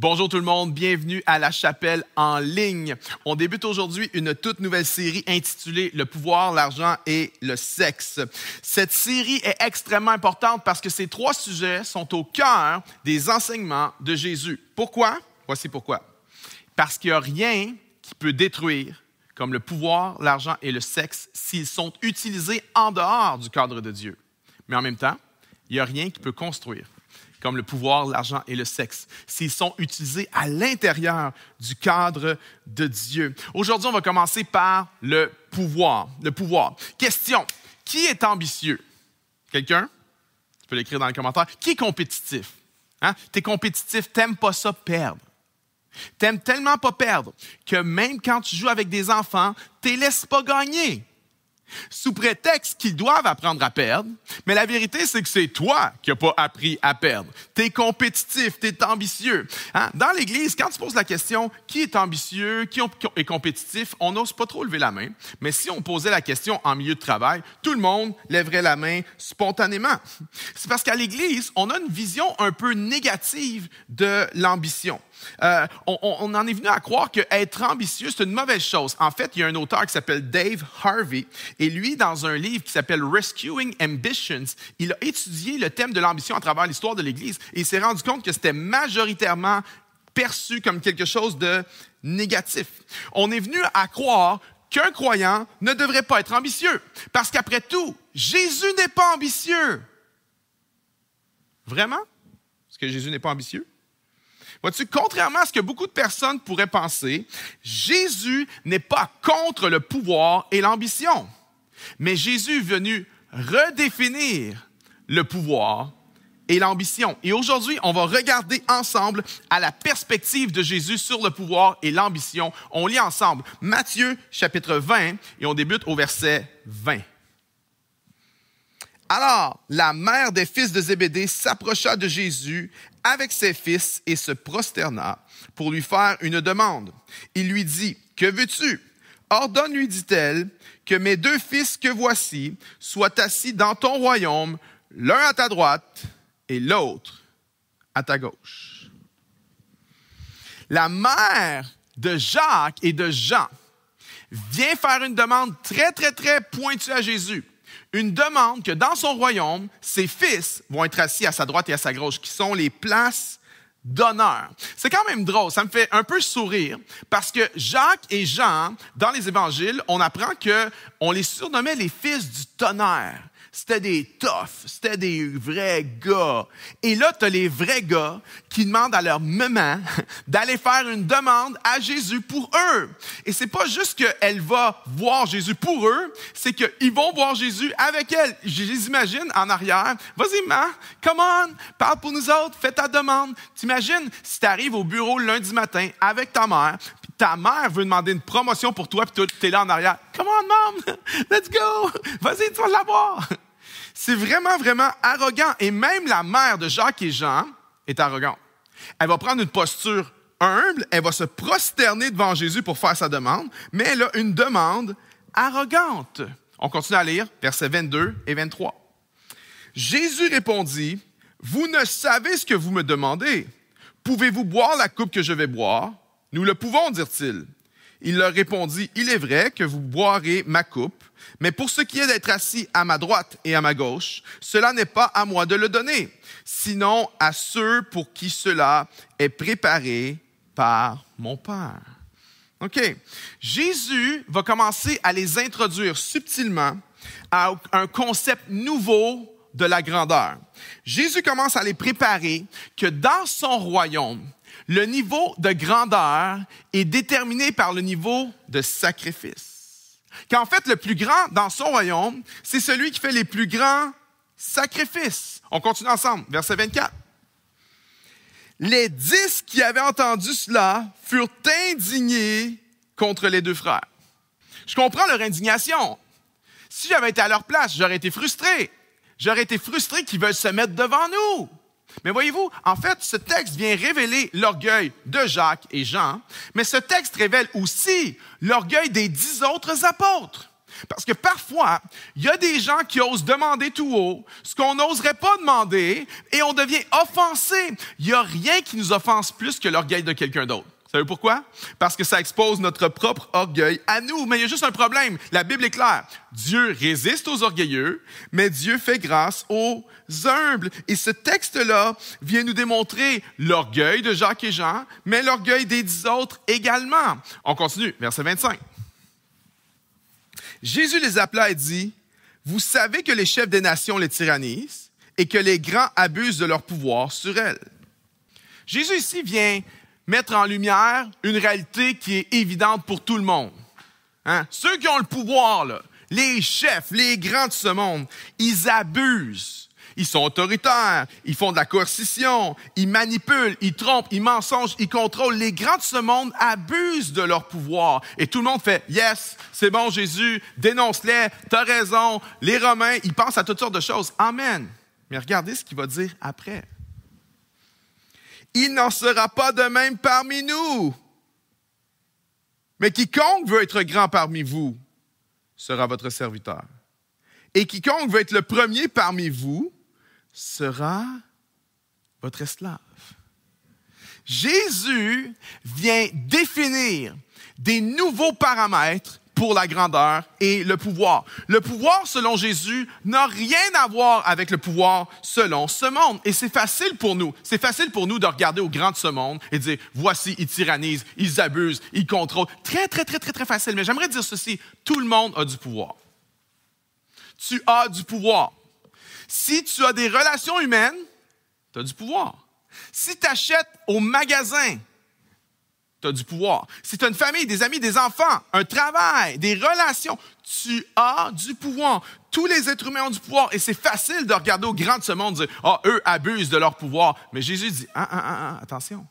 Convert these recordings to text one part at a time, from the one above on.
Bonjour tout le monde, bienvenue à la chapelle en ligne. On débute aujourd'hui une toute nouvelle série intitulée Le pouvoir, l'argent et le sexe. Cette série est extrêmement importante parce que ces trois sujets sont au cœur des enseignements de Jésus. Pourquoi? Voici pourquoi. Parce qu'il n'y a rien qui peut détruire comme le pouvoir, l'argent et le sexe s'ils sont utilisés en dehors du cadre de Dieu. Mais en même temps, il n'y a rien qui peut construire comme le pouvoir, l'argent et le sexe, s'ils sont utilisés à l'intérieur du cadre de Dieu. Aujourd'hui, on va commencer par le pouvoir. Le pouvoir. Question, qui est ambitieux? Quelqu'un? Tu peux l'écrire dans les commentaires. Qui est compétitif? Hein? es compétitif, t'aimes pas ça perdre. T'aimes tellement pas perdre que même quand tu joues avec des enfants, t'es laisses pas gagner sous prétexte qu'ils doivent apprendre à perdre, mais la vérité, c'est que c'est toi qui n'as pas appris à perdre. Tu es compétitif, tu es ambitieux. Hein? Dans l'Église, quand tu poses la question qui est ambitieux, qui est compétitif, on n'ose pas trop lever la main. Mais si on posait la question en milieu de travail, tout le monde lèverait la main spontanément. C'est parce qu'à l'Église, on a une vision un peu négative de l'ambition. Euh, on, on, en est venu à croire qu'être ambitieux, c'est une mauvaise chose. En fait, il y a un auteur qui s'appelle Dave Harvey et lui, dans un livre qui s'appelle Rescuing Ambitions, il a étudié le thème de l'ambition à travers l'histoire de l'Église et il s'est rendu compte que c'était majoritairement perçu comme quelque chose de négatif. On est venu à croire qu'un croyant ne devrait pas être ambitieux, parce qu'après tout, Jésus n'est pas ambitieux. Vraiment? Est-ce que Jésus n'est pas ambitieux? Vois-tu, contrairement à ce que beaucoup de personnes pourraient penser, Jésus n'est pas contre le pouvoir et l'ambition. Mais Jésus est venu redéfinir le pouvoir et l'ambition. Et aujourd'hui, on va regarder ensemble à la perspective de Jésus sur le pouvoir et l'ambition. On lit ensemble Matthieu chapitre 20 et on débute au verset 20. Alors, la mère des fils de Zébédée s'approcha de Jésus avec ses fils et se prosterna pour lui faire une demande. Il lui dit, Que veux-tu Ordonne-lui, dit-elle, que mes deux fils que voici soient assis dans ton royaume, l'un à ta droite et l'autre à ta gauche. La mère de Jacques et de Jean vient faire une demande très, très, très pointue à Jésus. Une demande que dans son royaume, ses fils vont être assis à sa droite et à sa gauche, qui sont les places d'honneur. C'est quand même drôle, ça me fait un peu sourire parce que Jacques et Jean dans les évangiles, on apprend que on les surnommait les fils du tonnerre c'était des toughs, c'était des vrais gars. Et là, tu as les vrais gars qui demandent à leur maman d'aller faire une demande à Jésus pour eux. Et c'est pas juste qu'elle va voir Jésus pour eux, c'est qu'ils vont voir Jésus avec elle. Je les imagine en arrière. Vas-y, maman, come on, parle pour nous autres, fais ta demande. T'imagines si tu arrives au bureau lundi matin avec ta mère, puis ta mère veut demander une promotion pour toi, puis tu es là en arrière. Come on, mom, let's go, vas-y, tu vas l'avoir. C'est vraiment, vraiment arrogant. Et même la mère de Jacques et Jean est arrogante. Elle va prendre une posture humble, elle va se prosterner devant Jésus pour faire sa demande, mais elle a une demande arrogante. On continue à lire versets 22 et 23. Jésus répondit, Vous ne savez ce que vous me demandez. Pouvez-vous boire la coupe que je vais boire? Nous le pouvons, dirent-ils. Il leur répondit, Il est vrai que vous boirez ma coupe, mais pour ce qui est d'être assis à ma droite et à ma gauche, cela n'est pas à moi de le donner, sinon à ceux pour qui cela est préparé par mon Père. OK. Jésus va commencer à les introduire subtilement à un concept nouveau de la grandeur. Jésus commence à les préparer que dans son royaume, le niveau de grandeur est déterminé par le niveau de sacrifice. Qu'en fait, le plus grand dans son royaume, c'est celui qui fait les plus grands sacrifices. On continue ensemble, verset 24. Les dix qui avaient entendu cela furent indignés contre les deux frères. Je comprends leur indignation. Si j'avais été à leur place, j'aurais été frustré. J'aurais été frustré qu'ils veulent se mettre devant nous. Mais voyez-vous, en fait, ce texte vient révéler l'orgueil de Jacques et Jean, mais ce texte révèle aussi l'orgueil des dix autres apôtres. Parce que parfois, il y a des gens qui osent demander tout haut ce qu'on n'oserait pas demander et on devient offensé. Il n'y a rien qui nous offense plus que l'orgueil de quelqu'un d'autre. Savez pourquoi? Parce que ça expose notre propre orgueil à nous. Mais il y a juste un problème. La Bible est claire. Dieu résiste aux orgueilleux, mais Dieu fait grâce aux humbles. Et ce texte-là vient nous démontrer l'orgueil de Jacques et Jean, mais l'orgueil des dix autres également. On continue, verset 25. Jésus les appela et dit, Vous savez que les chefs des nations les tyrannisent et que les grands abusent de leur pouvoir sur elles. Jésus ici vient mettre en lumière une réalité qui est évidente pour tout le monde. Hein? Ceux qui ont le pouvoir, les chefs, les grands de ce monde, ils abusent. Ils sont autoritaires, ils font de la coercition, ils manipulent, ils trompent, ils mensongent, ils contrôlent. Les grands de ce monde abusent de leur pouvoir. Et tout le monde fait Yes, c'est bon, Jésus, dénonce-les, t'as raison. Les Romains, ils pensent à toutes sortes de choses. Amen. Mais regardez ce qu'il va dire après il n'en sera pas de même parmi nous. Mais quiconque veut être grand parmi vous sera votre serviteur. Et quiconque veut être le premier parmi vous sera votre esclave. Jésus vient définir des nouveaux paramètres pour la grandeur et le pouvoir. Le pouvoir selon Jésus n'a rien à voir avec le pouvoir selon ce monde. Et c'est facile pour nous. C'est facile pour nous de regarder au grand de ce monde et dire, voici, ils tyrannisent, ils abusent, ils contrôlent. Très, très, très, très, très facile. Mais j'aimerais dire ceci. Tout le monde a du pouvoir. Tu as du pouvoir. Si tu as des relations humaines, tu as du pouvoir. Si tu achètes au magasin, tu as du pouvoir. Si tu as une famille, des amis, des enfants, un travail, des relations, tu as du pouvoir. Tous les êtres humains ont du pouvoir et c'est facile de regarder au grand de ce monde et dire Ah, eux abusent de leur pouvoir. Mais Jésus dit Ah, ah, ah, ah attention,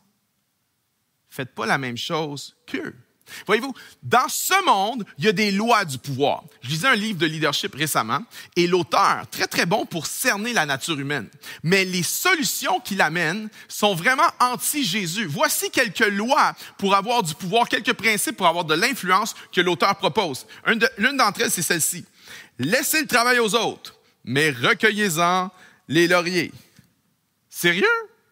faites pas la même chose qu'eux. Voyez-vous, dans ce monde, il y a des lois du pouvoir. Je lisais un livre de leadership récemment et l'auteur, très très bon pour cerner la nature humaine, mais les solutions qu'il amène sont vraiment anti-Jésus. Voici quelques lois pour avoir du pouvoir, quelques principes pour avoir de l'influence que l'auteur propose. L'une d'entre elles, c'est celle-ci. Laissez le travail aux autres, mais recueillez-en les lauriers. Sérieux?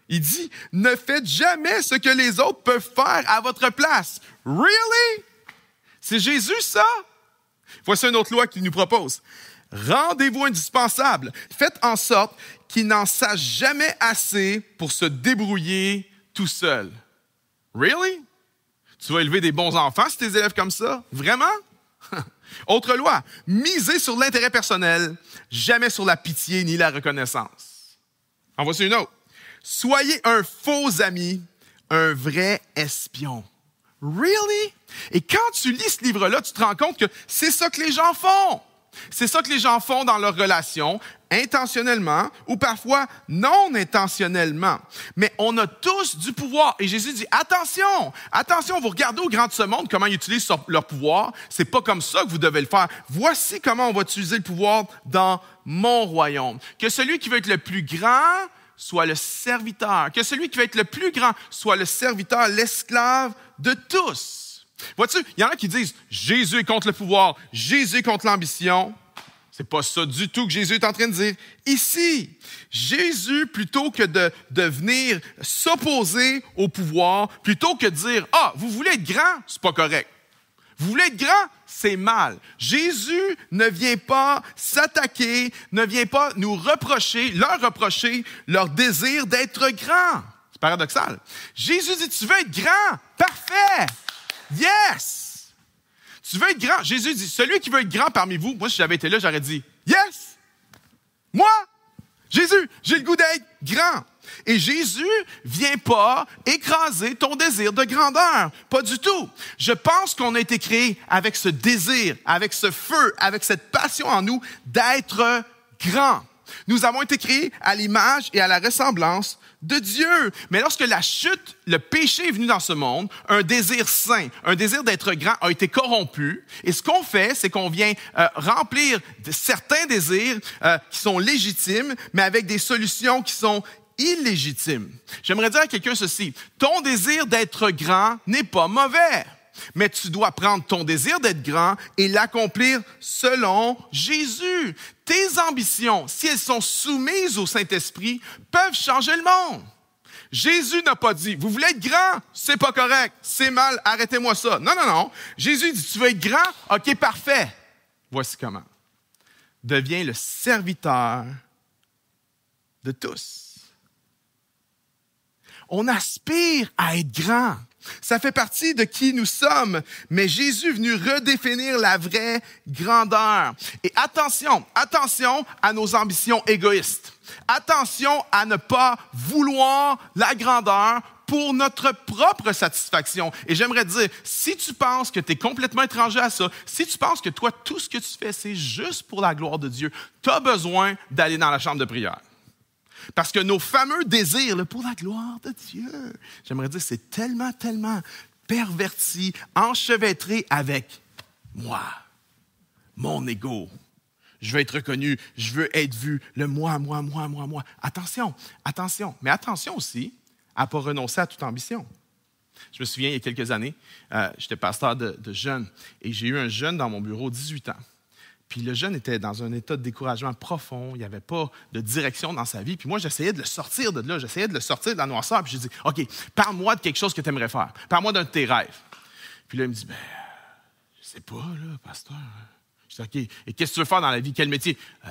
Il dit, ne faites jamais ce que les autres peuvent faire à votre place. Really? C'est Jésus, ça? Voici une autre loi qu'il nous propose. Rendez-vous indispensable. Faites en sorte qu'il n'en sache jamais assez pour se débrouiller tout seul. Really? Tu vas élever des bons enfants si tes élèves comme ça? Vraiment? Autre loi, misez sur l'intérêt personnel, jamais sur la pitié ni la reconnaissance. En voici une autre. Soyez un faux ami, un vrai espion. Really? Et quand tu lis ce livre-là, tu te rends compte que c'est ça que les gens font. C'est ça que les gens font dans leurs relations, intentionnellement ou parfois non intentionnellement. Mais on a tous du pouvoir. Et Jésus dit, attention, attention, vous regardez au grand de ce monde comment ils utilisent leur pouvoir. C'est pas comme ça que vous devez le faire. Voici comment on va utiliser le pouvoir dans mon royaume. Que celui qui veut être le plus grand soit le serviteur, que celui qui va être le plus grand soit le serviteur, l'esclave de tous. Vois-tu, il y en a qui disent Jésus est contre le pouvoir, Jésus est contre l'ambition. C'est pas ça du tout que Jésus est en train de dire. Ici, Jésus, plutôt que de, venir s'opposer au pouvoir, plutôt que de dire Ah, vous voulez être grand, c'est pas correct. Vous voulez être grand? C'est mal. Jésus ne vient pas s'attaquer, ne vient pas nous reprocher, leur reprocher leur désir d'être grand. C'est paradoxal. Jésus dit, tu veux être grand? Parfait. Yes. Tu veux être grand? Jésus dit, celui qui veut être grand parmi vous, moi si j'avais été là, j'aurais dit, yes. Moi, Jésus, j'ai le goût d'être grand. Et Jésus vient pas écraser ton désir de grandeur. Pas du tout. Je pense qu'on a été créé avec ce désir, avec ce feu, avec cette passion en nous d'être grand. Nous avons été créés à l'image et à la ressemblance de Dieu. Mais lorsque la chute, le péché est venu dans ce monde, un désir saint, un désir d'être grand a été corrompu. Et ce qu'on fait, c'est qu'on vient euh, remplir certains désirs euh, qui sont légitimes, mais avec des solutions qui sont illégitime. J'aimerais dire à quelqu'un ceci, ton désir d'être grand n'est pas mauvais, mais tu dois prendre ton désir d'être grand et l'accomplir selon Jésus. Tes ambitions, si elles sont soumises au Saint-Esprit, peuvent changer le monde. Jésus n'a pas dit, vous voulez être grand, c'est pas correct, c'est mal, arrêtez-moi ça. Non, non, non. Jésus dit, tu veux être grand, ok, parfait. Voici comment. Deviens le serviteur de tous on aspire à être grand. Ça fait partie de qui nous sommes, mais Jésus est venu redéfinir la vraie grandeur. Et attention, attention à nos ambitions égoïstes. Attention à ne pas vouloir la grandeur pour notre propre satisfaction. Et j'aimerais dire, si tu penses que tu es complètement étranger à ça, si tu penses que toi, tout ce que tu fais, c'est juste pour la gloire de Dieu, tu as besoin d'aller dans la chambre de prière. Parce que nos fameux désirs pour la gloire de Dieu, j'aimerais dire, c'est tellement, tellement perverti, enchevêtré avec moi, mon ego. Je veux être reconnu, je veux être vu, le moi, moi, moi, moi, moi. Attention, attention, mais attention aussi à ne pas renoncer à toute ambition. Je me souviens, il y a quelques années, euh, j'étais pasteur de, de jeunes et j'ai eu un jeune dans mon bureau, 18 ans. Puis le jeune était dans un état de découragement profond, il n'y avait pas de direction dans sa vie. Puis moi, j'essayais de le sortir de là, j'essayais de le sortir de la noirceur. Puis j'ai dit, OK, parle-moi de quelque chose que tu aimerais faire. Parle-moi d'un de tes rêves. Puis là, il me dit, ben, je sais pas, là, pasteur. Je dis, OK, et qu'est-ce que tu veux faire dans la vie? Quel métier? Euh,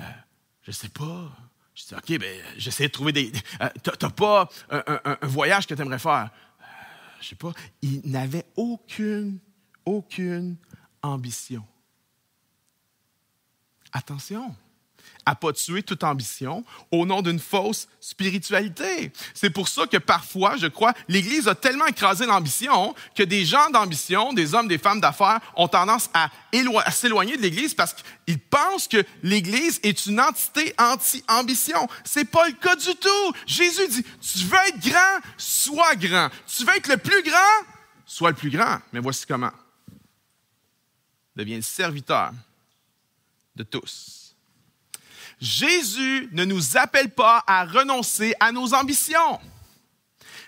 je sais pas. Je dis, OK, ben, j'essayais de trouver des. Euh, tu T'as pas un, voyage que tu aimerais faire? Euh, je sais pas. Il n'avait aucune, aucune ambition. Attention à pas tuer toute ambition au nom d'une fausse spiritualité. C'est pour ça que parfois, je crois, l'Église a tellement écrasé l'ambition que des gens d'ambition, des hommes, des femmes d'affaires, ont tendance à, s'éloigner de l'Église parce qu'ils pensent que l'Église est une entité anti-ambition. C'est pas le cas du tout. Jésus dit, tu veux être grand, sois grand. Tu veux être le plus grand, sois le plus grand. Mais voici comment. Deviens serviteur de tous. Jésus ne nous appelle pas à renoncer à nos ambitions.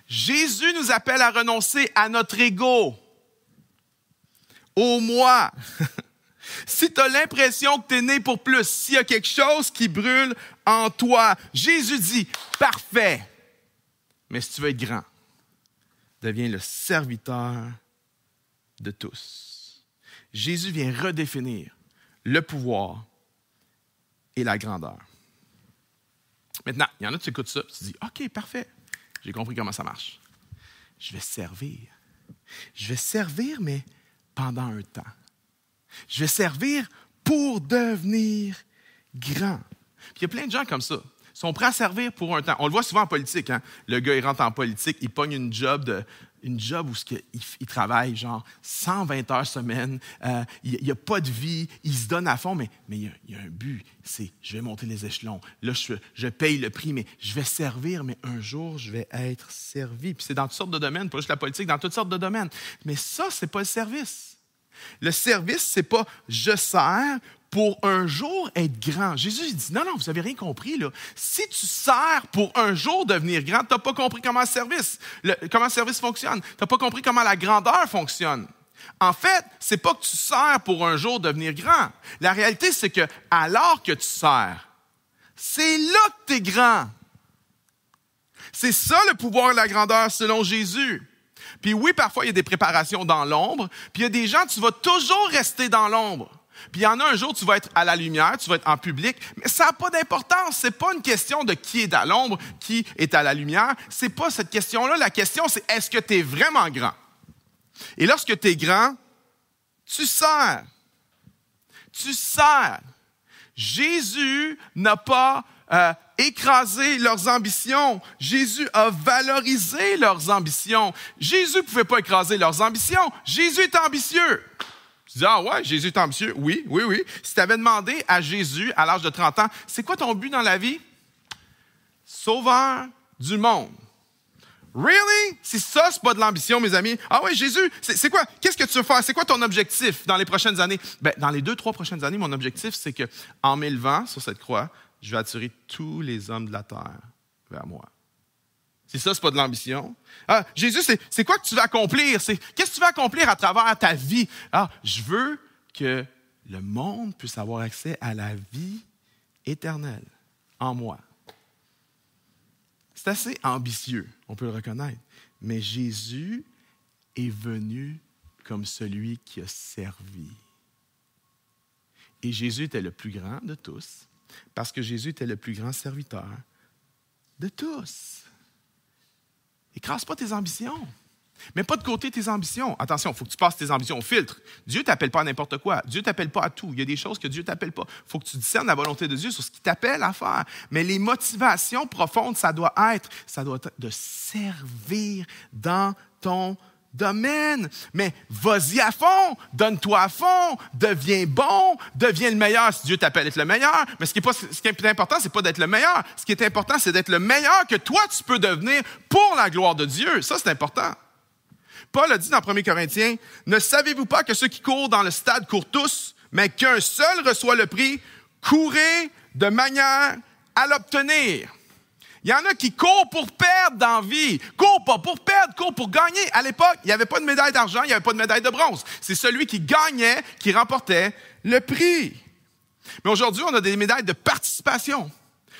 Jésus nous appelle à renoncer à notre ego, au moi. si tu as l'impression que tu es né pour plus, s'il y a quelque chose qui brûle en toi, Jésus dit, parfait. Mais si tu veux être grand, deviens le serviteur de tous. Jésus vient redéfinir le pouvoir et la grandeur. Maintenant, il y en a, tu écoutes ça, tu te dis, OK, parfait, j'ai compris comment ça marche. Je vais servir. Je vais servir, mais pendant un temps. Je vais servir pour devenir grand. Puis il y a plein de gens comme ça. Ils sont prêts à servir pour un temps. On le voit souvent en politique. Hein. Le gars, il rentre en politique, il pogne une job de, une job où il, travaille genre 120 heures semaine, euh, il n'y a pas de vie, il se donne à fond, mais, mais il, y a, il y a un but, c'est je vais monter les échelons, là je, je, paye le prix, mais je vais servir, mais un jour je vais être servi. Puis c'est dans toutes sortes de domaines, pas juste la politique, dans toutes sortes de domaines. Mais ça, c'est pas le service. Le service, c'est pas je sers pour un jour être grand. Jésus dit, non, non, vous n'avez rien compris. Là. Si tu sers pour un jour devenir grand, tu n'as pas compris comment le service, comment service fonctionne. Tu n'as pas compris comment la grandeur fonctionne. En fait, c'est pas que tu sers pour un jour devenir grand. La réalité, c'est que alors que tu sers, c'est là que tu es grand. C'est ça le pouvoir de la grandeur selon Jésus. Puis oui, parfois, il y a des préparations dans l'ombre. Puis il y a des gens, tu vas toujours rester dans l'ombre. Puis il y en a un jour, tu vas être à la lumière, tu vas être en public, mais ça n'a pas d'importance. C'est pas une question de qui est à l'ombre, qui est à la lumière. C'est pas cette question-là. La question, c'est est-ce que tu es vraiment grand? Et lorsque tu es grand, tu sers. Tu sers. Jésus n'a pas euh, écrasé leurs ambitions. Jésus a valorisé leurs ambitions. Jésus ne pouvait pas écraser leurs ambitions. Jésus est ambitieux. Tu dis, ah ouais, Jésus est ambitieux. Oui, oui, oui. Si tu avais demandé à Jésus à l'âge de 30 ans, c'est quoi ton but dans la vie? Sauveur du monde. Really? Si ça, c'est pas de l'ambition, mes amis. Ah ouais, Jésus, c'est quoi? Qu'est-ce que tu veux faire? C'est quoi ton objectif dans les prochaines années? Ben, dans les deux, trois prochaines années, mon objectif, c'est que, en m'élevant sur cette croix, je vais attirer tous les hommes de la terre vers moi. C'est ça, c'est pas de l'ambition. Ah, Jésus, c'est quoi que tu veux accomplir? C'est qu'est-ce que tu veux accomplir à travers ta vie? Ah, je veux que le monde puisse avoir accès à la vie éternelle en moi. C'est assez ambitieux, on peut le reconnaître. Mais Jésus est venu comme celui qui a servi. Et Jésus était le plus grand de tous, parce que Jésus était le plus grand serviteur de tous. Écrase pas tes ambitions. Mets pas de côté tes ambitions. Attention, il faut que tu passes tes ambitions au filtre. Dieu t'appelle pas à n'importe quoi. Dieu t'appelle pas à tout. Il y a des choses que Dieu t'appelle pas. Il faut que tu discernes la volonté de Dieu sur ce qu'il t'appelle à faire. Mais les motivations profondes, ça doit être, ça doit de servir dans ton domaine. Mais vas-y à fond, donne-toi à fond, deviens bon, deviens le meilleur si Dieu t'appelle être le meilleur. Mais ce qui est, pas, ce qui est important, c'est pas d'être le meilleur. Ce qui est important, c'est d'être le meilleur que toi, tu peux devenir pour la gloire de Dieu. Ça, c'est important. Paul a dit dans 1 Corinthiens, Ne savez-vous pas que ceux qui courent dans le stade courent tous, mais qu'un seul reçoit le prix? Courez de manière à l'obtenir. Il y en a qui courent pour perdre d'envie, vie. Courent pas pour perdre, courent pour gagner. À l'époque, il n'y avait pas de médaille d'argent, il n'y avait pas de médaille de bronze. C'est celui qui gagnait qui remportait le prix. Mais aujourd'hui, on a des médailles de participation.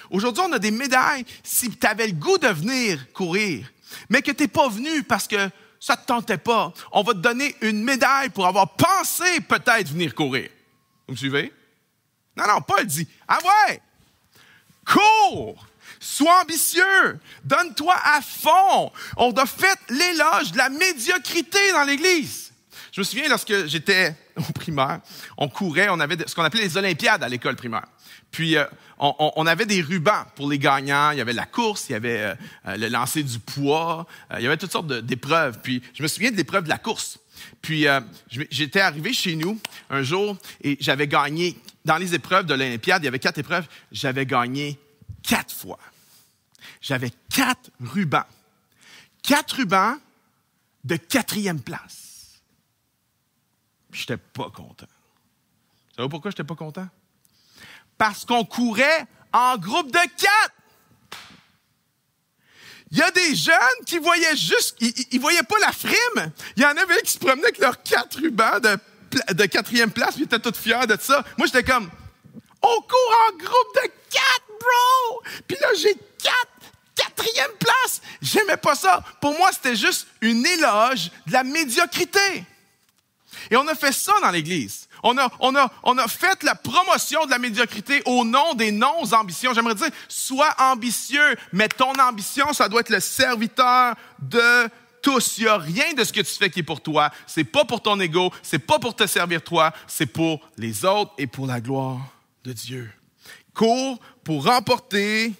Aujourd'hui, on a des médailles si tu avais le goût de venir courir, mais que tu n'es pas venu parce que ça ne te tentait pas. On va te donner une médaille pour avoir pensé peut-être venir courir. Vous me suivez? Non, non, Paul dit, ah ouais, cours! Sois ambitieux. Donne-toi à fond. On doit fait l'éloge de la médiocrité dans l'Église. Je me souviens lorsque j'étais au primaire, on courait, on avait ce qu'on appelait les Olympiades à l'école primaire. Puis euh, on, avait des rubans pour les gagnants. Il y avait la course, il y avait euh, euh, le lancer du poids, il y avait toutes sortes d'épreuves. Puis je me souviens de l'épreuve de la course. Puis j'étais arrivé chez nous un jour et j'avais gagné dans les épreuves de l'Olympiade. Il y avait quatre épreuves, j'avais gagné quatre fois j'avais quatre rubans. Quatre rubans de quatrième place. Je n'étais pas content. Vous savez pourquoi je n'étais pas content? Parce qu'on courait en groupe de quatre. Il y a des jeunes qui voyaient juste, ils, voyaient pas la frime. Il y en avait qui se promenaient avec leurs quatre rubans de, quatrième place, puis ils étaient tous fiers de ça. Moi, j'étais comme, on court en groupe de quatre, bro! Puis là, j'ai quatre quatrième place. J'aimais pas ça. Pour moi, c'était juste une éloge de la médiocrité. Et on a fait ça dans l'Église. On a, on, a, on a fait la promotion de la médiocrité au nom des non-ambitions. J'aimerais dire, sois ambitieux, mais ton ambition, ça doit être le serviteur de tous. Il n'y a rien de ce que tu fais qui est pour toi. C'est pas pour ton ego, c'est pas pour te servir toi, c'est pour les autres et pour la gloire de Dieu. Cours pour remporter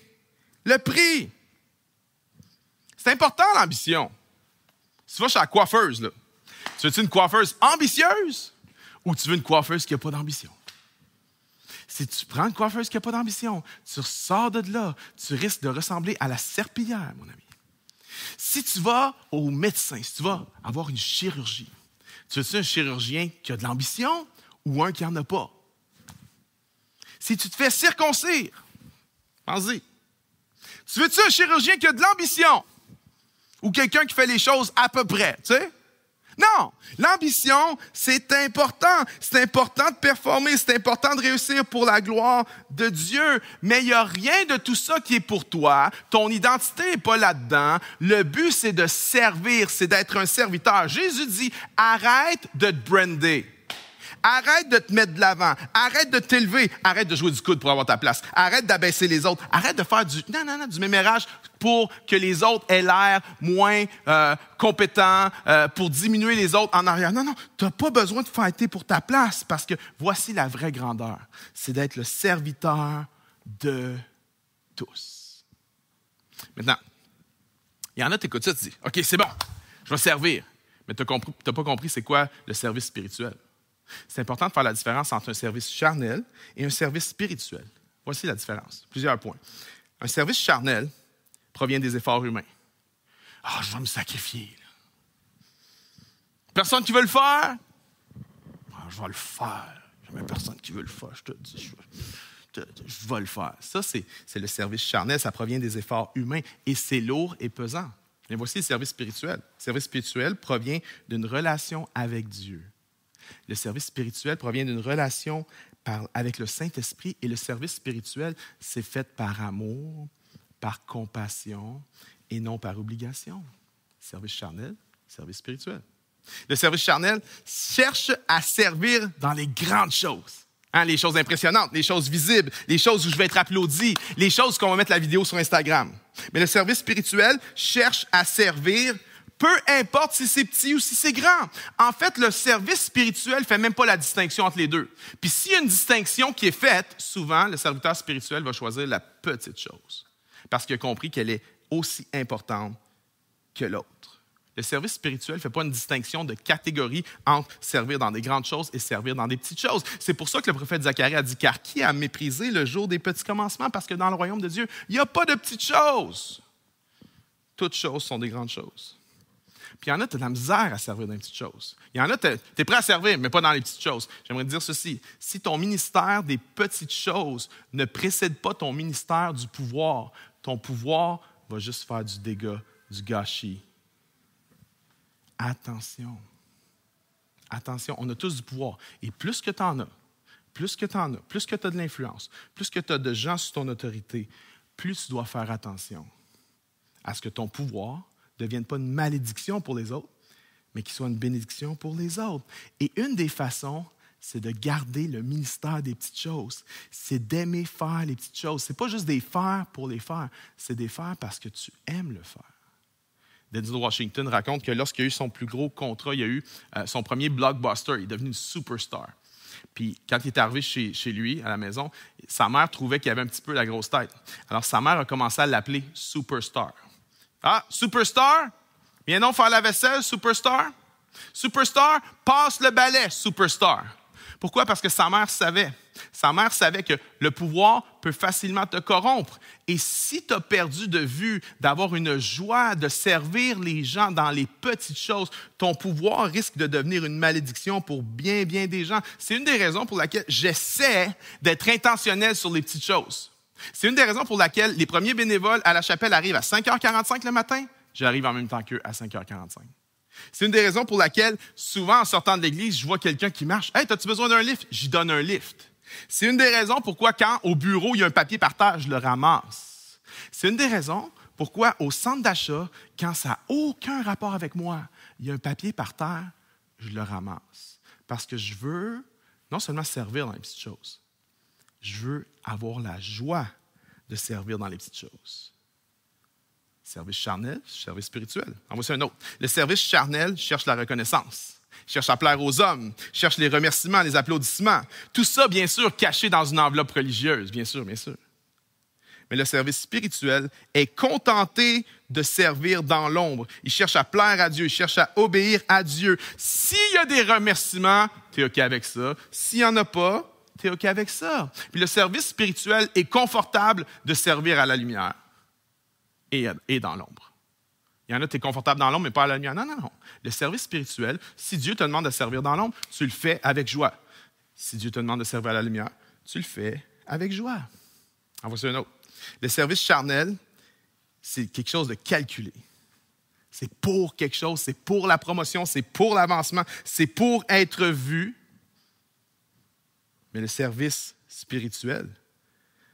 le prix. C'est important l'ambition. tu vas chez la coiffeuse, là, tu veux-tu une coiffeuse ambitieuse ou tu veux une coiffeuse qui n'a pas d'ambition? Si tu prends une coiffeuse qui n'a pas d'ambition, tu ressors de là, tu risques de ressembler à la serpillière, mon ami. Si tu vas au médecin, si tu vas avoir une chirurgie, tu veux-tu un chirurgien qui a de l'ambition ou un qui n'en a pas? Si tu te fais circoncire, pense-y. Tu veux-tu un chirurgien qui a de l'ambition ou quelqu'un qui fait les choses à peu près, tu sais? Non, l'ambition, c'est important. C'est important de performer, c'est important de réussir pour la gloire de Dieu. Mais il n'y a rien de tout ça qui est pour toi. Ton identité n'est pas là-dedans. Le but, c'est de servir, c'est d'être un serviteur. Jésus dit, arrête de te brander. Arrête de te mettre de l'avant. Arrête de t'élever. Arrête de jouer du coude pour avoir ta place. Arrête d'abaisser les autres. Arrête de faire du, non, non, du mémérage pour que les autres aient l'air moins euh, compétents, euh, pour diminuer les autres en arrière. Non, non, tu n'as pas besoin de fêter pour ta place parce que voici la vraie grandeur. C'est d'être le serviteur de tous. Maintenant, il y en a, tu écoutes ça, tu dis, OK, c'est bon, je vais servir. Mais tu n'as pas compris c'est quoi le service spirituel. C'est important de faire la différence entre un service charnel et un service spirituel. Voici la différence. Plusieurs points. Un service charnel provient des efforts humains. Ah, je vais me sacrifier. Personne qui veut le faire? Ah, je vais le faire. Jamais personne qui veut le faire. Je te dis, je, je vais le faire. Ça, c'est le service charnel. Ça provient des efforts humains et c'est lourd et pesant. Mais voici le service spirituel. Le service spirituel provient d'une relation avec Dieu. Le service spirituel provient d'une relation avec le Saint-Esprit et le service spirituel, c'est fait par amour, par compassion et non par obligation. Service charnel, service spirituel. Le service charnel cherche à servir dans les grandes choses. Hein, les choses impressionnantes, les choses visibles, les choses où je vais être applaudi, les choses qu'on va mettre la vidéo sur Instagram. Mais le service spirituel cherche à servir peu importe si c'est petit ou si c'est grand. En fait, le service spirituel fait même pas la distinction entre les deux. Puis s'il y a une distinction qui est faite, souvent, le serviteur spirituel va choisir la petite chose parce qu'il a compris qu'elle est aussi importante que l'autre. Le service spirituel ne fait pas une distinction de catégorie entre servir dans des grandes choses et servir dans des petites choses. C'est pour ça que le prophète Zacharie a dit Car qui a méprisé le jour des petits commencements Parce que dans le royaume de Dieu, il n'y a pas de petites choses. Toutes choses sont des grandes choses. Puis il y en a, tu as de la misère à servir dans les petites choses. Il y en a, tu es prêt à servir, mais pas dans les petites choses. J'aimerais dire ceci. Si ton ministère des petites choses ne précède pas ton ministère du pouvoir, ton pouvoir va juste faire du dégât, du gâchis. Attention. Attention, on a tous du pouvoir. Et plus que tu en as, plus que tu en as, plus que tu as de l'influence, plus que tu as de gens sous ton autorité, plus tu dois faire attention à ce que ton pouvoir ne deviennent pas une malédiction pour les autres, mais qu'ils soit une bénédiction pour les autres. Et une des façons, c'est de garder le ministère des petites choses. C'est d'aimer faire les petites choses. Ce n'est pas juste des faire pour les faire, c'est des faire parce que tu aimes le faire. Denzel Washington raconte que lorsqu'il a eu son plus gros contrat, il a eu euh, son premier blockbuster, il est devenu une superstar. Puis quand il est arrivé chez lui, à la maison, sa mère trouvait qu'il avait un petit peu la grosse tête. Alors sa mère a commencé à l'appeler Superstar. Ah, superstar, viens donc faire la vaisselle, superstar. Superstar, passe le balai, superstar. Pourquoi? Parce que sa mère savait. Sa mère savait que le pouvoir peut facilement te corrompre. Et si tu as perdu de vue d'avoir une joie de servir les gens dans les petites choses, ton pouvoir risque de devenir une malédiction pour bien, bien des gens. C'est une des raisons pour laquelle j'essaie d'être intentionnel sur les petites choses. C'est une des raisons pour laquelle les premiers bénévoles à la chapelle arrivent à 5h45 le matin. J'arrive en même temps qu'eux à 5h45. C'est une des raisons pour laquelle, souvent, en sortant de l'église, je vois quelqu'un qui marche. Hey, as-tu besoin d'un lift? J'y donne un lift. C'est une des raisons pourquoi, quand au bureau, il y a un papier par terre, je le ramasse. C'est une des raisons pourquoi, au centre d'achat, quand ça n'a aucun rapport avec moi, il y a un papier par terre, je le ramasse. Parce que je veux non seulement servir dans les petites choses, je veux avoir la joie de servir dans les petites choses. Service charnel, service spirituel. En voici un autre. Le service charnel cherche la reconnaissance, cherche à plaire aux hommes, cherche les remerciements, les applaudissements. Tout ça, bien sûr, caché dans une enveloppe religieuse, bien sûr, bien sûr. Mais le service spirituel est contenté de servir dans l'ombre. Il cherche à plaire à Dieu, il cherche à obéir à Dieu. S'il y a des remerciements, tu es OK avec ça. S'il n'y en a pas, tu es OK avec ça. Puis le service spirituel est confortable de servir à la lumière et, et dans l'ombre. Il y en a, tu es confortable dans l'ombre, mais pas à la lumière. Non, non, non. Le service spirituel, si Dieu te demande de servir dans l'ombre, tu le fais avec joie. Si Dieu te demande de servir à la lumière, tu le fais avec joie. En voici un autre. Le service charnel, c'est quelque chose de calculé. C'est pour quelque chose, c'est pour la promotion, c'est pour l'avancement, c'est pour être vu. Mais le service spirituel,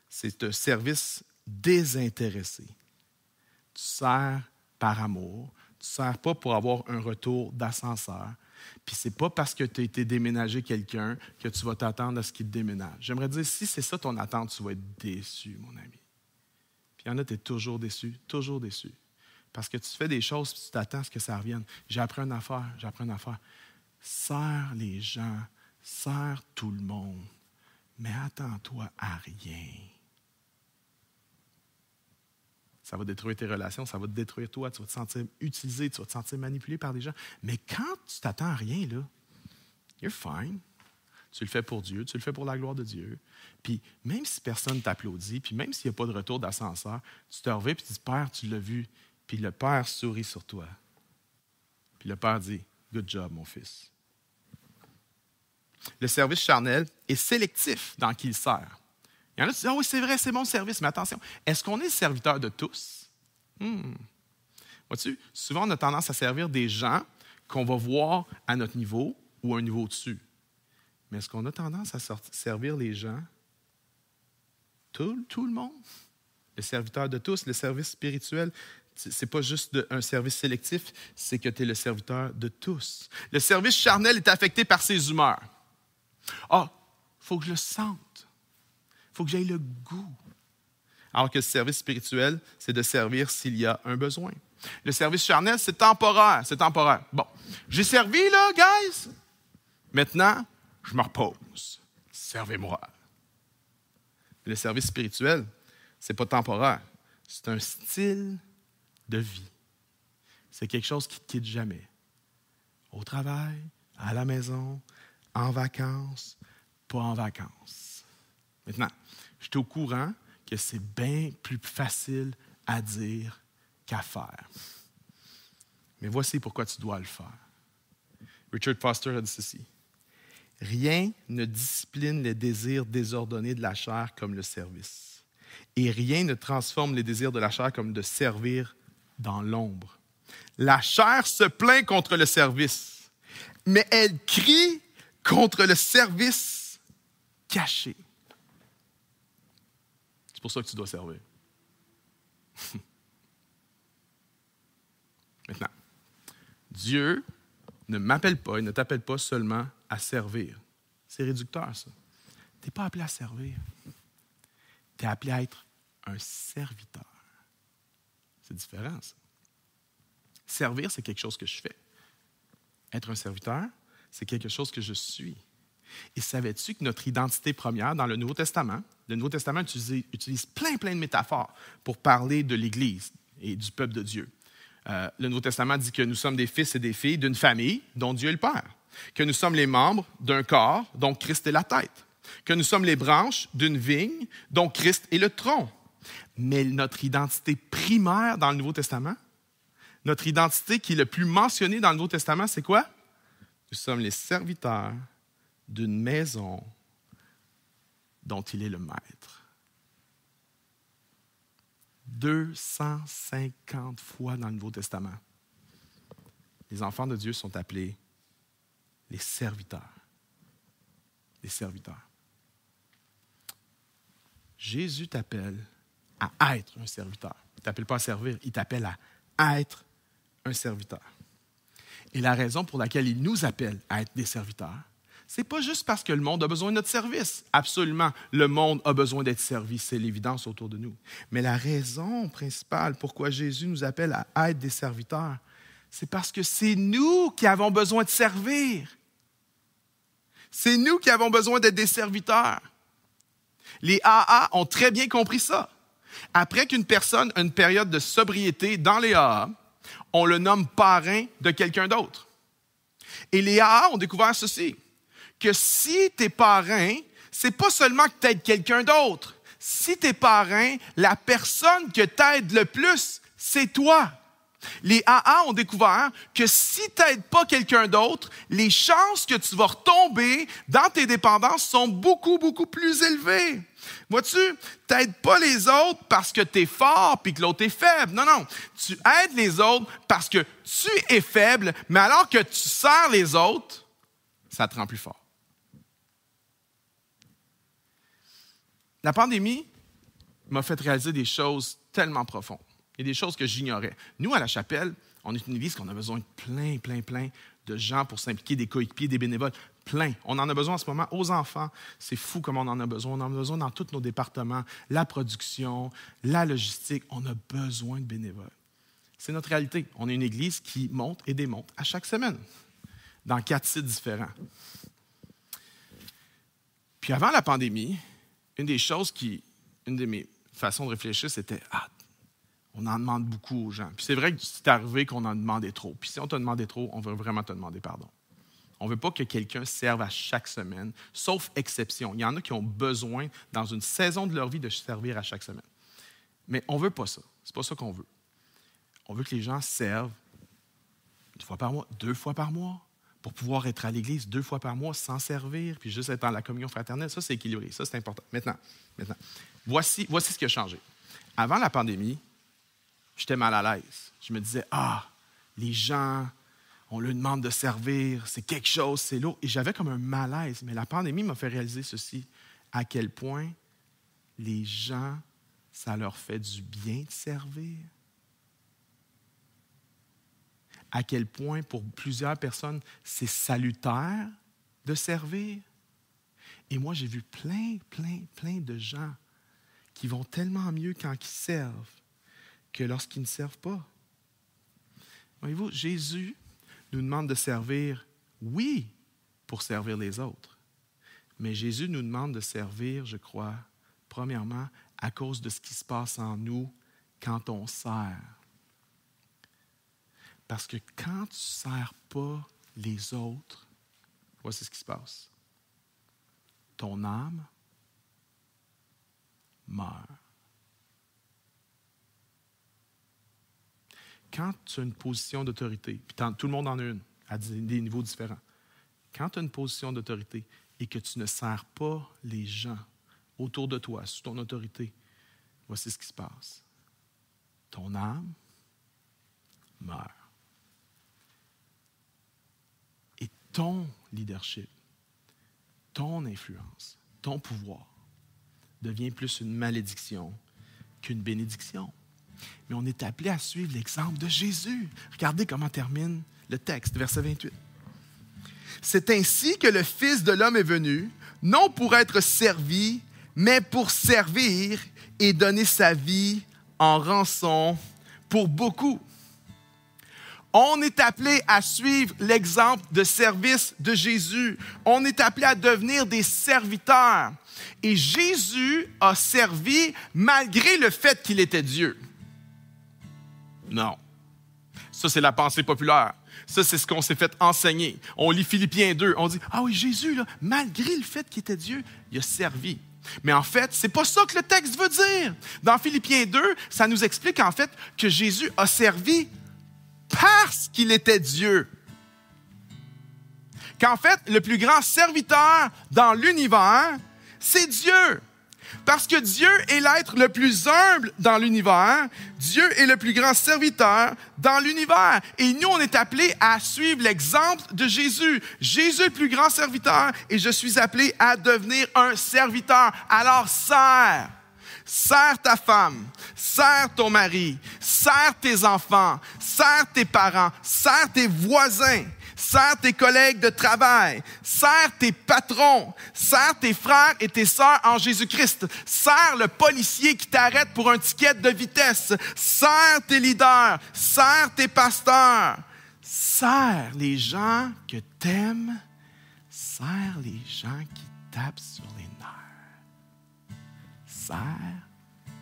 c'est un service désintéressé. Tu sers par amour, tu ne sers pas pour avoir un retour d'ascenseur. Puis c'est pas parce que tu as été déménagé quelqu'un que tu vas t'attendre à ce qu'il déménage. J'aimerais dire, si c'est ça ton attente, tu vas être déçu, mon ami. Puis il y en a, tu es toujours déçu, toujours déçu. Parce que tu fais des choses, puis tu t'attends à ce que ça revienne. J'apprends appris une affaire, j'ai appris une affaire. Sers les gens Sers tout le monde, mais attends-toi à rien. Ça va détruire tes relations, ça va te détruire toi, tu vas te sentir utilisé, tu vas te sentir manipulé par des gens. Mais quand tu t'attends à rien, là, you're fine. Tu le fais pour Dieu, tu le fais pour la gloire de Dieu. Puis même si personne t'applaudit, puis même s'il n'y a pas de retour d'ascenseur, tu te reviens et tu dis Père, tu l'as vu. Puis le Père sourit sur toi. Puis le Père dit Good job, mon fils le service charnel est sélectif dans qui il sert. Il y en a qui disent ah oui, c'est vrai, c'est bon service, mais attention, est-ce qu'on est serviteur de tous hmm. Vois-tu, souvent on a tendance à servir des gens qu'on va voir à notre niveau ou à un niveau au-dessus. Mais est-ce qu'on a tendance à servir les gens, tout, le monde Le serviteur de tous, le service spirituel, c'est pas juste un service sélectif, c'est que tu es le serviteur de tous. Le service charnel est affecté par ses humeurs. Ah, il faut que je le sente. Il faut que j'aille le goût. Alors que le service spirituel, c'est de servir s'il y a un besoin. Le service charnel, c'est temporaire. C'est temporaire. Bon, j'ai servi, là, guys. Maintenant, je me repose. Servez-moi. Le service spirituel, c'est pas temporaire. C'est un style de vie. C'est quelque chose qui ne quitte jamais. Au travail, à la maison, en vacances, pas en vacances. Maintenant, je suis au courant que c'est bien plus facile à dire qu'à faire. Mais voici pourquoi tu dois le faire. Richard Foster a dit ceci. Rien ne discipline les désirs désordonnés de la chair comme le service. Et rien ne transforme les désirs de la chair comme de servir dans l'ombre. La chair se plaint contre le service, mais elle crie contre le service caché. C'est pour ça que tu dois servir. Maintenant, Dieu ne m'appelle pas, il ne t'appelle pas seulement à servir. C'est réducteur, ça. Tu n'es pas appelé à servir. Tu es appelé à être un serviteur. C'est différent, ça. Servir, c'est quelque chose que je fais. Être un serviteur, c'est quelque chose que je suis. Et savais-tu que notre identité première dans le Nouveau Testament, le Nouveau Testament utilise, plein, plein de métaphores pour parler de l'Église et du peuple de Dieu. Euh, le Nouveau Testament dit que nous sommes des fils et des filles d'une famille dont Dieu est le Père, que nous sommes les membres d'un corps dont Christ est la tête, que nous sommes les branches d'une vigne dont Christ est le tronc. Mais notre identité primaire dans le Nouveau Testament, notre identité qui est le plus mentionnée dans le Nouveau Testament, c'est quoi? Nous sommes les serviteurs d'une maison dont il est le maître. 250 fois dans le Nouveau Testament, les enfants de Dieu sont appelés les serviteurs. Les serviteurs. Jésus t'appelle à être un serviteur. Il ne t'appelle pas à servir, il t'appelle à être un serviteur. Et la raison pour laquelle il nous appelle à être des serviteurs, c'est pas juste parce que le monde a besoin de notre service. Absolument, le monde a besoin d'être servi, c'est l'évidence autour de nous. Mais la raison principale pourquoi Jésus nous appelle à être des serviteurs, c'est parce que c'est nous qui avons besoin de servir. C'est nous qui avons besoin d'être des serviteurs. Les AA ont très bien compris ça. Après qu'une personne a une période de sobriété dans les AA, on le nomme parrain de quelqu'un d'autre. Et les AA ont découvert ceci, que si t'es es parrain, c'est pas seulement que tu quelqu'un d'autre. Si t'es es parrain, la personne que t'aides le plus, c'est toi. Les AA ont découvert que si tu n'aides pas quelqu'un d'autre, les chances que tu vas retomber dans tes dépendances sont beaucoup, beaucoup plus élevées. Vois-tu, n'aides pas les autres parce que tu es fort puis que l'autre est faible. Non, non. Tu aides les autres parce que tu es faible, mais alors que tu sers les autres, ça te rend plus fort. La pandémie m'a fait réaliser des choses tellement profondes. et des choses que j'ignorais. Nous, à la chapelle, on est une église qu'on a besoin de plein, plein, plein de gens pour s'impliquer, des coéquipiers, des bénévoles plein. On en a besoin en ce moment aux enfants. C'est fou comme on en a besoin. On en a besoin dans tous nos départements, la production, la logistique. On a besoin de bénévoles. C'est notre réalité. On est une église qui monte et démonte à chaque semaine, dans quatre sites différents. Puis avant la pandémie, une des choses qui, une de mes façons de réfléchir, c'était ah, on en demande beaucoup aux gens. Puis c'est vrai que c'est arrivé qu'on en demandait trop. Puis si on te demandait trop, on veut vraiment te demander pardon. On ne veut pas que quelqu'un serve à chaque semaine, sauf exception. Il y en a qui ont besoin, dans une saison de leur vie, de servir à chaque semaine. Mais on ne veut pas ça. Ce n'est pas ça qu'on veut. On veut que les gens servent une fois par mois, deux fois par mois, pour pouvoir être à l'Église deux fois par mois sans servir, puis juste être dans la communion fraternelle. Ça, c'est équilibré. Ça, c'est important. Maintenant, maintenant voici, voici ce qui a changé. Avant la pandémie, j'étais mal à l'aise. Je me disais, ah, les gens on lui demande de servir, c'est quelque chose, c'est lourd. Et j'avais comme un malaise, mais la pandémie m'a fait réaliser ceci, à quel point les gens, ça leur fait du bien de servir. À quel point pour plusieurs personnes, c'est salutaire de servir. Et moi, j'ai vu plein, plein, plein de gens qui vont tellement mieux quand ils servent que lorsqu'ils ne servent pas. Voyez-vous, Jésus nous demande de servir, oui, pour servir les autres. Mais Jésus nous demande de servir, je crois, premièrement, à cause de ce qui se passe en nous quand on sert. Parce que quand tu ne sers pas les autres, voici ce qui se passe. Ton âme meurt. quand tu as une position d'autorité, puis tout le monde en a une, à des, niveaux différents, quand tu as une position d'autorité et que tu ne sers pas les gens autour de toi, sous ton autorité, voici ce qui se passe. Ton âme meurt. Et ton leadership, ton influence, ton pouvoir devient plus une malédiction qu'une bénédiction mais on est appelé à suivre l'exemple de Jésus. Regardez comment termine le texte, verset 28. C'est ainsi que le Fils de l'homme est venu, non pour être servi, mais pour servir et donner sa vie en rançon pour beaucoup. On est appelé à suivre l'exemple de service de Jésus. On est appelé à devenir des serviteurs. Et Jésus a servi malgré le fait qu'il était Dieu. Non. Ça, c'est la pensée populaire. Ça, c'est ce qu'on s'est fait enseigner. On lit Philippiens 2, on dit Ah oui, Jésus, malgré le fait qu'il était Dieu, il a servi. Mais en fait, c'est pas ça que le texte veut dire. Dans Philippiens 2, ça nous explique en fait que Jésus a servi parce qu'il était Dieu. Qu'en fait, le plus grand serviteur dans l'univers, c'est Dieu. Parce que Dieu est l'être le plus humble dans l'univers, Dieu est le plus grand serviteur dans l'univers. Et nous, on est appelés à suivre l'exemple de Jésus. Jésus est le plus grand serviteur et je suis appelé à devenir un serviteur. Alors sers. Serre ta femme, sers ton mari, sers tes enfants, sers tes parents, sers tes voisins. Serre tes collègues de travail. Serre tes patrons. Serre tes frères et tes sœurs en Jésus-Christ. Serre le policier qui t'arrête pour un ticket de vitesse. Serre tes leaders. Serre tes pasteurs. Serre les gens que t'aimes. Serre les gens qui tapent sur les nerfs. Serre,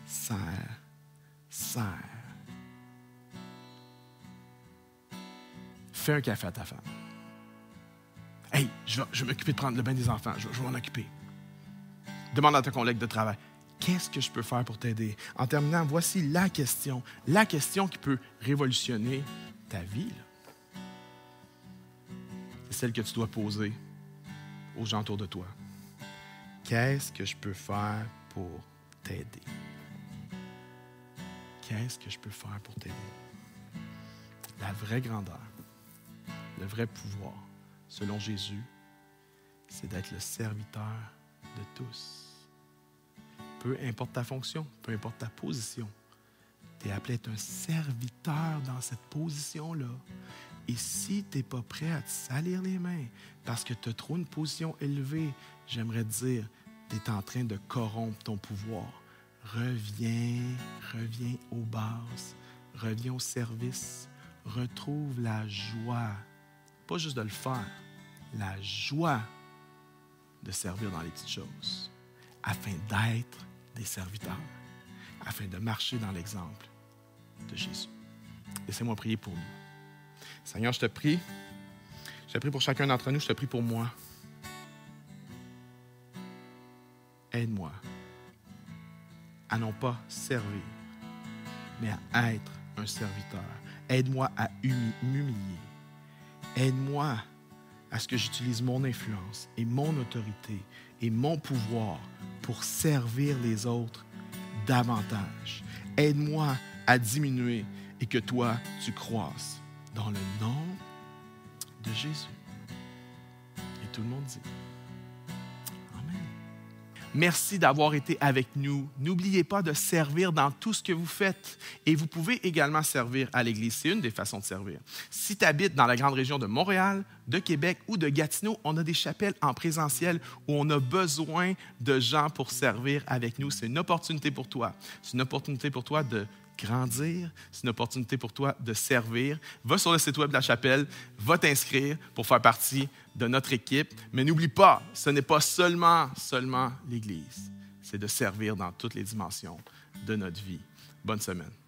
serre, serre. Fais un café à ta femme. Hey, je vais, m'occuper de prendre le bain des enfants, je, vais m'en occuper. Demande à ton collègue de travail Qu'est-ce que je peux faire pour t'aider En terminant, voici la question, la question qui peut révolutionner ta vie. C'est celle que tu dois poser aux gens autour de toi. Qu'est-ce que je peux faire pour t'aider? Qu'est-ce que je peux faire pour t'aider? La vraie grandeur, le vrai pouvoir, selon Jésus, c'est d'être le serviteur de tous. Peu importe ta fonction, peu importe ta position, tu es appelé à être un serviteur dans cette position-là. Et si tu n'es pas prêt à te salir les mains parce que tu as trop une position élevée, j'aimerais dire, tu es en train de corrompre ton pouvoir. Reviens, reviens aux bases, reviens au service, retrouve la joie, pas juste de le faire, la joie de servir dans les petites choses, afin d'être des serviteurs, afin de marcher dans l'exemple de Jésus. Laissez-moi prier pour nous. Seigneur, je te prie. Je te prie pour chacun d'entre nous, je te prie pour moi. Aide-moi à non pas servir, mais à être un serviteur. Aide-moi à m'humilier. Aide-moi à ce que j'utilise mon influence et mon autorité et mon pouvoir pour servir les autres davantage. Aide-moi à diminuer et que toi, tu croisses. Dans le nom de Jésus. Et tout le monde dit. Merci d'avoir été avec nous. N'oubliez pas de servir dans tout ce que vous faites et vous pouvez également servir à l'Église. C'est une des façons de servir. Si tu habites dans la grande région de Montréal, de Québec ou de Gatineau, on a des chapelles en présentiel où on a besoin de gens pour servir avec nous. C'est une opportunité pour toi. C'est une opportunité pour toi de grandir, c'est une opportunité pour toi de servir. Va sur le site web de la chapelle, va t'inscrire pour faire partie de notre équipe. Mais n'oublie pas, ce n'est pas seulement, seulement l'Église, c'est de servir dans toutes les dimensions de notre vie. Bonne semaine.